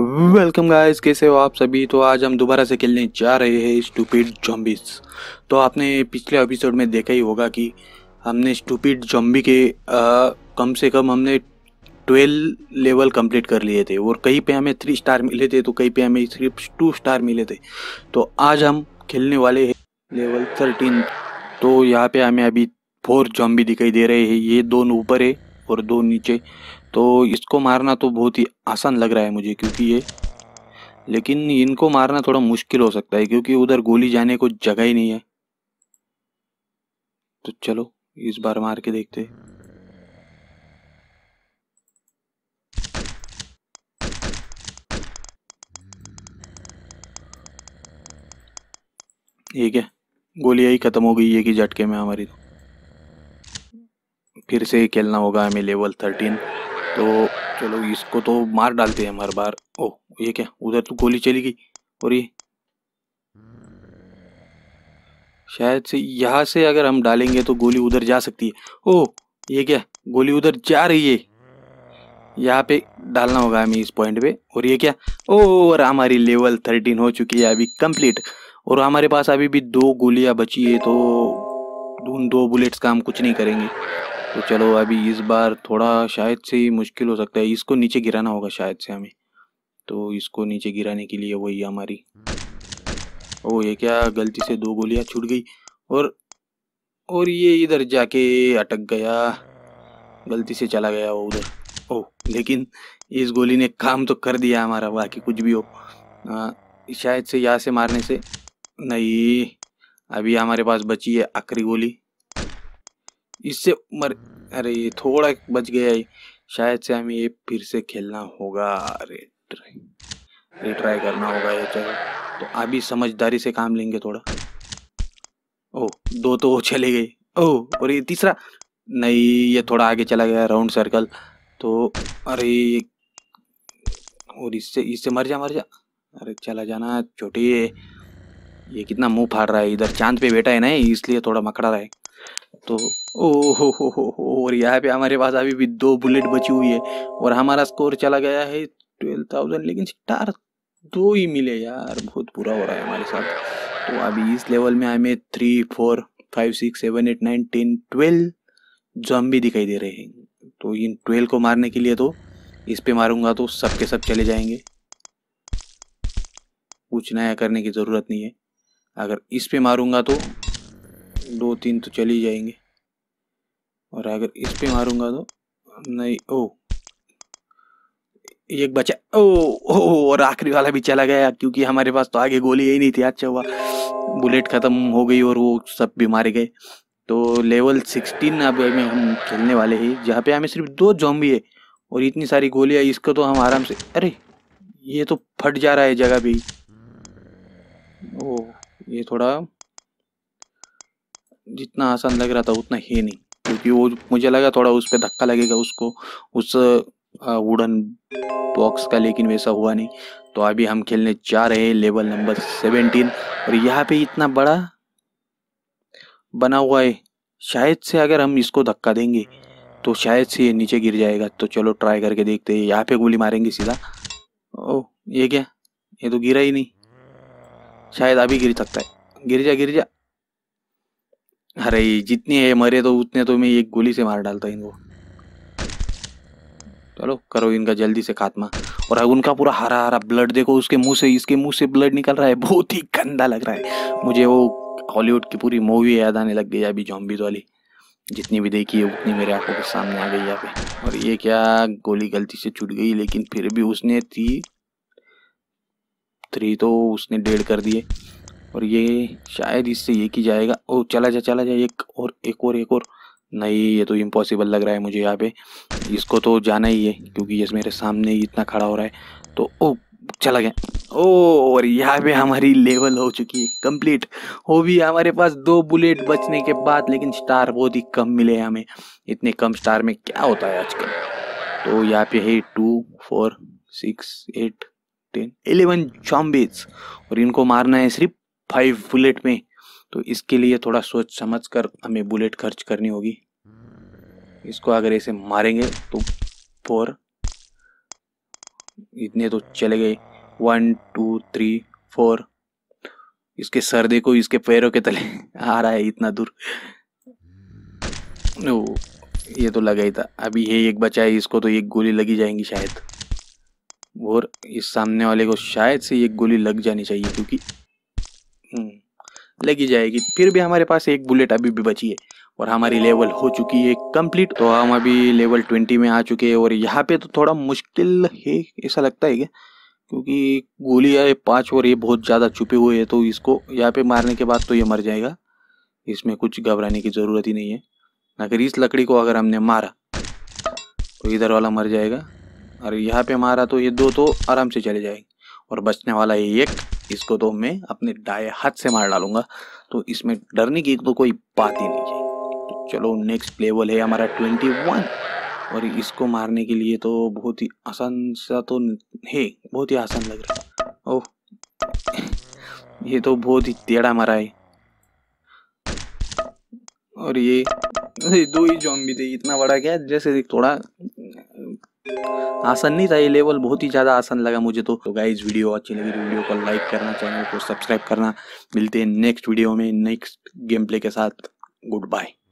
welcome guys कैसे हो आप सभी तो आज हम दोबारा से खेलने जा रहे हैं स्टूपिड जॉम्बिस तो आपने पिछले एपिसोड में देखा ही होगा कि हमने स्टूपिड जॉम्बी के आ, कम से कम हमने ट्वेल्व लेवल कंप्लीट कर लिए थे और कहीं पे हमें थ्री स्टार मिले थे तो कहीं पे हमें सिर्फ टू स्टार मिले थे तो आज हम खेलने वाले हैं लेवल थर्टीन तो यहाँ पे हमें अभी फोर जॉम्बी दिखाई दे रहे हैं ये दोनों ऊपर है और दो नीचे तो इसको मारना तो बहुत ही आसान लग रहा है मुझे क्योंकि ये लेकिन इनको मारना थोड़ा मुश्किल हो सकता है क्योंकि उधर गोली जाने को जगह ही नहीं है तो चलो इस बार मार के देखते हैं ये क्या गोली यही ख़त्म हो गई है कि झटके में हमारी तो फिर से खेलना होगा हमें लेवल थर्टीन तो चलो इसको तो मार डालते हैं हर बार ओ ये क्या उधर तो गोली चली गई और ये शायद से यहाँ से अगर हम डालेंगे तो गोली उधर जा सकती है ओ ये क्या गोली उधर जा रही है यहाँ पे डालना होगा हमें इस पॉइंट पे और ये क्या ओ और हमारी लेवल थर्टीन हो चुकी है अभी कंप्लीट और हमारे पास अभी भी दो गोलियाँ बची है तो उन दो बुलेट्स का हम कुछ नहीं करेंगे तो चलो अभी इस बार थोड़ा शायद से ही मुश्किल हो सकता है इसको नीचे गिराना होगा शायद से हमें तो इसको नीचे गिराने के लिए वही हमारी ओ ये क्या गलती से दो गोलियां छूट गई और और ये इधर जाके अटक गया गलती से चला गया वो उधर ओ लेकिन इस गोली ने काम तो कर दिया हमारा बाकी कुछ भी हो आ, हाँ, शायद से यहाँ से मारने से नहीं अभी हमारे पास बची है आखिरी गोली इससे मर अरे ये थोड़ा बच गया है शायद से हमें ये फिर से खेलना होगा अरे ट्राई ये ट्राई करना होगा ये चलो तो अभी समझदारी से काम लेंगे थोड़ा ओ दो तो चले गए ओ और ये तीसरा नहीं ये थोड़ा आगे चला गया राउंड सर्कल तो अरे और इससे इससे मर जा मर जा अरे चला जाना छोटी ये कितना मुंह फाड़ रहा है इधर चांद पे बैठा है ना इसलिए थोड़ा मकड़ा रहा है तो ओ हो हो हो और यहाँ पे हमारे पास अभी भी दो बुलेट बची हुई है और हमारा स्कोर चला गया है ट्वेल्व थाउजेंड लेकिन स्टार दो ही मिले यार बहुत बुरा हो रहा है हमारे साथ तो अभी इस लेवल में हमें three four five six seven eight nine ten twelve जम भी दिखाई दे रहे हैं तो इन ट्वेल्व को मारने के लिए तो इस पे मारूंगा तो सब के सब चले जाएंगे कुछ नया करने की ज़रूरत नहीं है अगर इस पे मारूंगा तो दो तीन तो चले ही जाएंगे और अगर इस पे मारूंगा तो नहीं ओ एक बचा ओ ओ और आखिरी वाला भी चला गया क्योंकि हमारे पास तो आगे गोली ही नहीं थी अच्छा हुआ बुलेट ख़त्म हो गई और वो सब भी मारे गए तो लेवल सिक्सटीन अब में हम खेलने वाले हैं जहाँ पे हमें सिर्फ दो जॉम्बी है और इतनी सारी गोलियाँ इसको तो हम आराम से अरे ये तो फट जा रहा है जगह भी ओ ये थोड़ा जितना आसान लग रहा था उतना है नहीं क्योंकि वो मुझे लगा थोड़ा उस पर धक्का लगेगा उसको उस वुडन बॉक्स का लेकिन वैसा हुआ नहीं तो अभी हम खेलने जा रहे हैं लेवल नंबर सेवेंटीन और यहाँ पे इतना बड़ा बना हुआ है शायद से अगर हम इसको धक्का देंगे तो शायद से ये नीचे गिर जाएगा तो चलो ट्राई करके देखते हैं यहाँ पे गोली मारेंगे सीधा ओ ये क्या ये तो गिरा ही नहीं शायद अभी गिर सकता है गिर जा गिर जा अरे जितने है मरे तो उतने तो मैं एक गोली से मार डालता इनको चलो करो इनका जल्दी से खात्मा और उनका पूरा हरा हरा ब्लड देखो उसके मुंह से इसके मुंह से ब्लड निकल रहा है बहुत ही गंदा लग रहा है मुझे वो हॉलीवुड की पूरी मूवी याद आने लग गई अभी जॉम्बीज वाली जितनी भी देखी है उतनी मेरे आंखों के सामने आ गई यहाँ पे और ये क्या गोली गलती से छूट गई लेकिन फिर भी उसने थी थ्री तो उसने डेढ़ कर दिए और ये शायद इससे ये की जाएगा ओ चला जा चला जा एक और एक और एक और नहीं ये तो इम्पॉसिबल लग रहा है मुझे यहाँ पे इसको तो जाना ही है क्योंकि ये मेरे सामने ही इतना खड़ा हो रहा है तो ओ चला गया ओ और यहाँ पे हमारी लेवल हो चुकी है कंप्लीट हो भी हमारे पास दो बुलेट बचने के बाद लेकिन स्टार बहुत ही कम मिले हमें इतने कम स्टार में क्या होता है आजकल तो यहाँ पे है two four six eight ten eleven zombies और इनको मारना है सिर्फ फाइव बुलेट में तो इसके लिए थोड़ा सोच समझ कर हमें बुलेट खर्च करनी होगी इसको अगर ऐसे मारेंगे तो फोर इतने तो चले गए वन टू थ्री फोर इसके सर देखो इसके पैरों के तले आ रहा है इतना दूर ओ ये तो लगा ही था अभी ये एक बचा है इसको तो एक गोली लगी जाएंगी शायद और इस सामने वाले को शायद से एक गोली लग जानी चाहिए क्योंकि हम्म, लगी जाएगी फिर भी हमारे पास एक बुलेट अभी भी बची है और हमारी लेवल हो चुकी है कंप्लीट तो हम अभी लेवल ट्वेंटी में आ चुके हैं और यहाँ पे तो थोड़ा मुश्किल है ऐसा लगता है क्या क्योंकि गोलियाँ पाँच और ये बहुत ज़्यादा छुपे हुए हैं तो इसको यहाँ पे मारने के बाद तो ये मर जाएगा इसमें कुछ घबराने की ज़रूरत ही नहीं है अगर इस लकड़ी को अगर हमने मारा तो इधर वाला मर जाएगा और यहाँ पे मारा तो ये दो तो आराम से चले जाएंगे और बचने वाला ये एक इसको तो मैं अपने डाये हाथ से मार डालूंगा तो इसमें डरने की तो कोई बात ही नहीं है तो चलो नेक्स्ट लेवल है हमारा ट्वेंटी वन और इसको मारने के लिए तो बहुत ही आसान सा तो है बहुत ही आसान लग रहा है ओह ये तो बहुत ही टेढ़ा मारा है और ये दो ही जॉम्बी थे इतना बड़ा क्या जैसे थोड़ा आसान नहीं था ये लेवल बहुत ही ज़्यादा आसान लगा मुझे तो, तो गाइज वीडियो अच्छी लगी तो वीडियो को लाइक करना चैनल को सब्सक्राइब करना मिलते हैं नेक्स्ट वीडियो में नेक्स्ट गेम प्ले के साथ गुड बाय